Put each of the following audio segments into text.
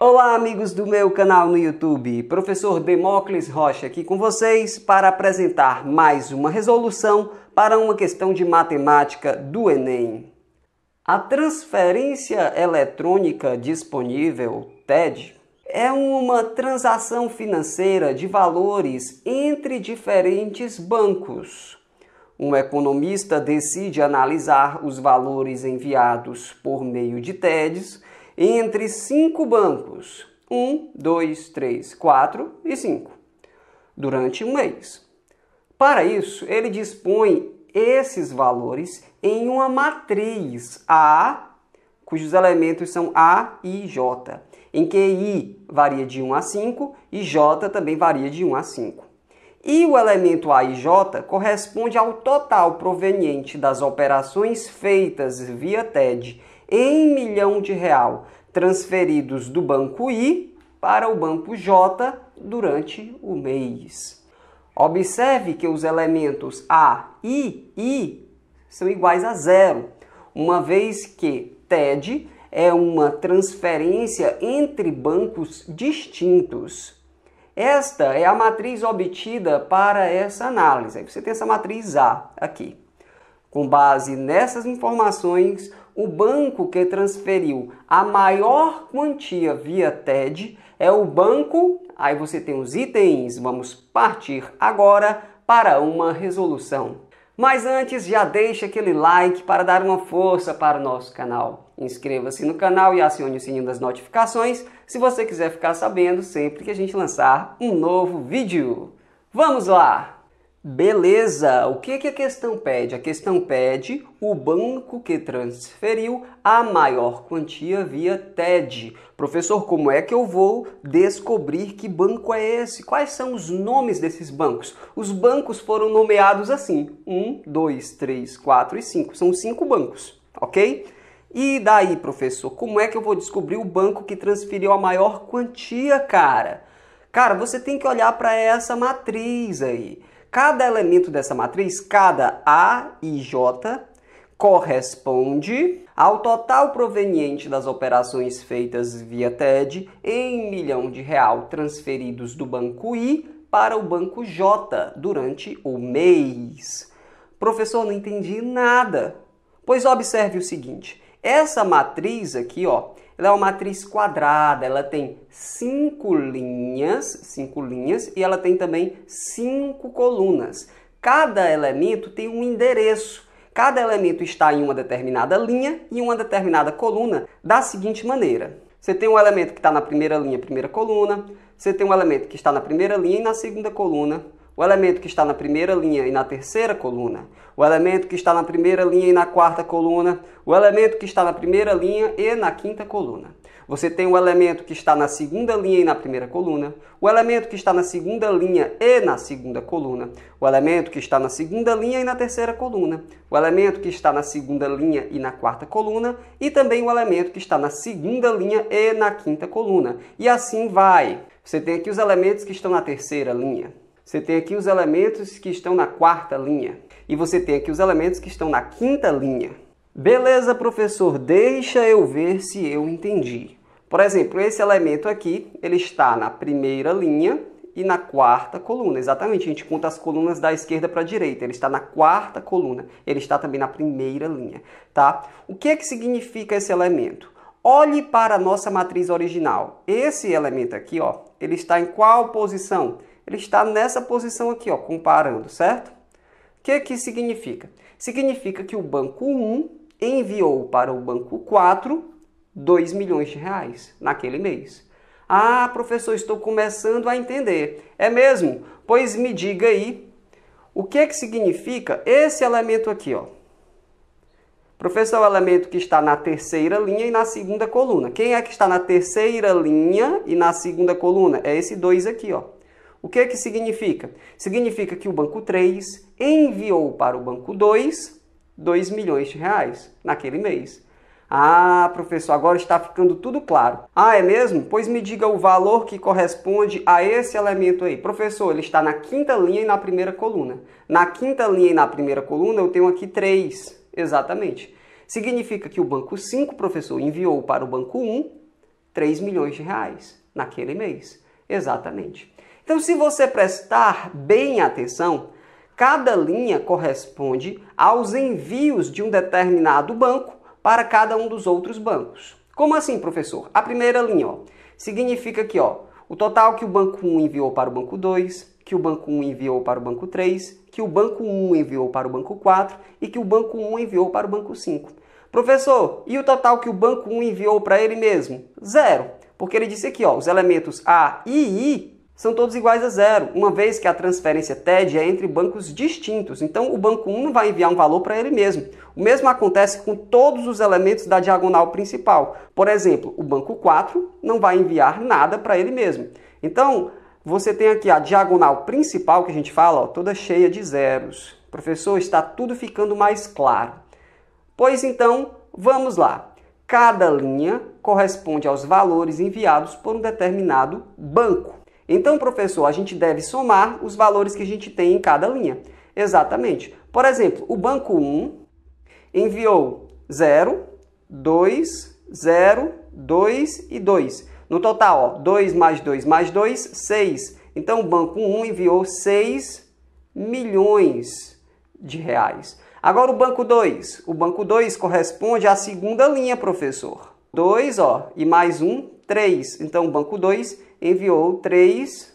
Olá, amigos do meu canal no YouTube. Professor Demócles Rocha aqui com vocês para apresentar mais uma resolução para uma questão de matemática do Enem. A transferência eletrônica disponível, TED, é uma transação financeira de valores entre diferentes bancos. Um economista decide analisar os valores enviados por meio de TEDs entre cinco bancos: um, dois, três, quatro e cinco, durante um mês. Para isso, ele dispõe esses valores em uma matriz A, cujos elementos são A e J, em que I varia de 1 a 5 e J também varia de 1 a 5. E o elemento A e J corresponde ao total proveniente das operações feitas via TED em milhão de real transferidos do banco I para o banco J durante o mês. Observe que os elementos A, I I são iguais a zero, uma vez que TED é uma transferência entre bancos distintos. Esta é a matriz obtida para essa análise. Você tem essa matriz A aqui. Com base nessas informações, o banco que transferiu a maior quantia via TED é o banco. Aí você tem os itens. Vamos partir agora para uma resolução. Mas antes, já deixa aquele like para dar uma força para o nosso canal. Inscreva-se no canal e acione o sininho das notificações se você quiser ficar sabendo sempre que a gente lançar um novo vídeo. Vamos lá! Beleza, o que, que a questão pede? A questão pede o banco que transferiu a maior quantia via TED. Professor, como é que eu vou descobrir que banco é esse? Quais são os nomes desses bancos? Os bancos foram nomeados assim: 1, 2, 3, 4 e 5. São cinco bancos, ok? E daí, professor, como é que eu vou descobrir o banco que transferiu a maior quantia, cara? Cara, você tem que olhar para essa matriz aí. Cada elemento dessa matriz, cada A e J, corresponde ao total proveniente das operações feitas via TED em milhão de real transferidos do banco I para o banco J durante o mês. Professor, não entendi nada. Pois observe o seguinte: essa matriz aqui, ó, ela é uma matriz quadrada, ela tem cinco linhas, cinco linhas, e ela tem também cinco colunas. Cada elemento tem um endereço. Cada elemento está em uma determinada linha e uma determinada coluna da seguinte maneira. Você tem um elemento que está na primeira linha, primeira coluna. Você tem um elemento que está na primeira linha e na segunda coluna o elemento que está na primeira linha e na terceira coluna, o elemento que está na primeira linha e na quarta coluna, o elemento que está na primeira linha e na quinta coluna. Você tem o elemento que está na segunda linha e na primeira coluna, o elemento que está na segunda linha e na segunda coluna, o elemento que está na segunda linha e na terceira coluna, o elemento que está na segunda linha e na quarta coluna, e também o elemento que está na segunda linha e na quinta coluna. E assim vai. Você tem aqui os elementos que estão na terceira linha você tem aqui os elementos que estão na quarta linha. E você tem aqui os elementos que estão na quinta linha. Beleza, professor, deixa eu ver se eu entendi. Por exemplo, esse elemento aqui, ele está na primeira linha e na quarta coluna. Exatamente, a gente conta as colunas da esquerda para a direita. Ele está na quarta coluna, ele está também na primeira linha, tá? O que é que significa esse elemento? Olhe para a nossa matriz original. Esse elemento aqui, ó, ele está em qual posição? ele está nessa posição aqui, ó, comparando, certo? O que, que significa? Significa que o banco 1 enviou para o banco 4 2 milhões de reais naquele mês. Ah, professor, estou começando a entender. É mesmo? Pois me diga aí, o que, que significa esse elemento aqui, ó? Professor, é o elemento que está na terceira linha e na segunda coluna. Quem é que está na terceira linha e na segunda coluna? É esse 2 aqui, ó. O que é que significa? Significa que o banco 3 enviou para o banco 2 2 milhões de reais naquele mês. Ah, professor, agora está ficando tudo claro. Ah, é mesmo? Pois me diga o valor que corresponde a esse elemento aí. Professor, ele está na quinta linha e na primeira coluna. Na quinta linha e na primeira coluna eu tenho aqui 3, exatamente. Significa que o banco 5, professor, enviou para o banco 1 3 milhões de reais naquele mês. Exatamente. Então, se você prestar bem atenção, cada linha corresponde aos envios de um determinado banco para cada um dos outros bancos. Como assim, professor? A primeira linha ó, significa que ó, o total que o banco 1 enviou para o banco 2, que o banco 1 enviou para o banco 3, que o banco 1 enviou para o banco 4 e que o banco 1 enviou para o banco 5. Professor, e o total que o banco 1 enviou para ele mesmo? Zero. Porque ele disse aqui, ó, os elementos A e I são todos iguais a zero, uma vez que a transferência TED é entre bancos distintos. Então, o banco 1 não vai enviar um valor para ele mesmo. O mesmo acontece com todos os elementos da diagonal principal. Por exemplo, o banco 4 não vai enviar nada para ele mesmo. Então, você tem aqui a diagonal principal que a gente fala, ó, toda cheia de zeros. Professor, está tudo ficando mais claro. Pois então, vamos lá. Cada linha corresponde aos valores enviados por um determinado banco. Então, professor, a gente deve somar os valores que a gente tem em cada linha. Exatamente. Por exemplo, o banco 1 enviou 0, 2, 0, 2 e 2. No total, ó, 2 mais 2 mais 2, 6. Então, o banco 1 enviou 6 milhões de reais. Agora, o banco 2. O banco 2 corresponde à segunda linha, professor. 2, e mais 1, 3. Então o banco 2 enviou 3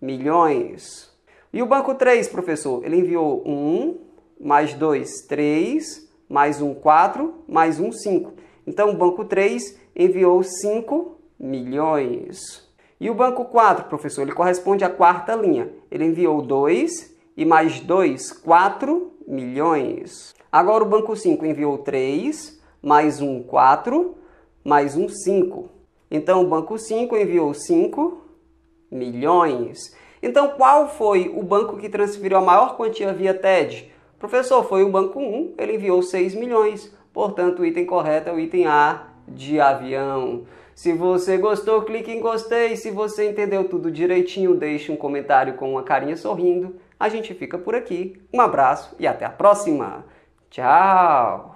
milhões. E o banco 3, professor? Ele enviou 1, mais 2, 3, mais 1, 4, mais 1, 5. Então o banco 3 enviou 5 milhões. E o banco 4, professor? Ele corresponde à quarta linha. Ele enviou 2 e mais 2, 4 milhões. Agora o banco 5 enviou 3, mais 1, 4, mais 1, 5. Então o banco 5 enviou 5 milhões. Então qual foi o banco que transferiu a maior quantia via TED? Professor, foi o banco 1, ele enviou 6 milhões. Portanto, o item correto é o item A de avião. Se você gostou, clique em gostei. Se você entendeu tudo direitinho, deixe um comentário com uma carinha sorrindo. A gente fica por aqui. Um abraço e até a próxima. Tchau!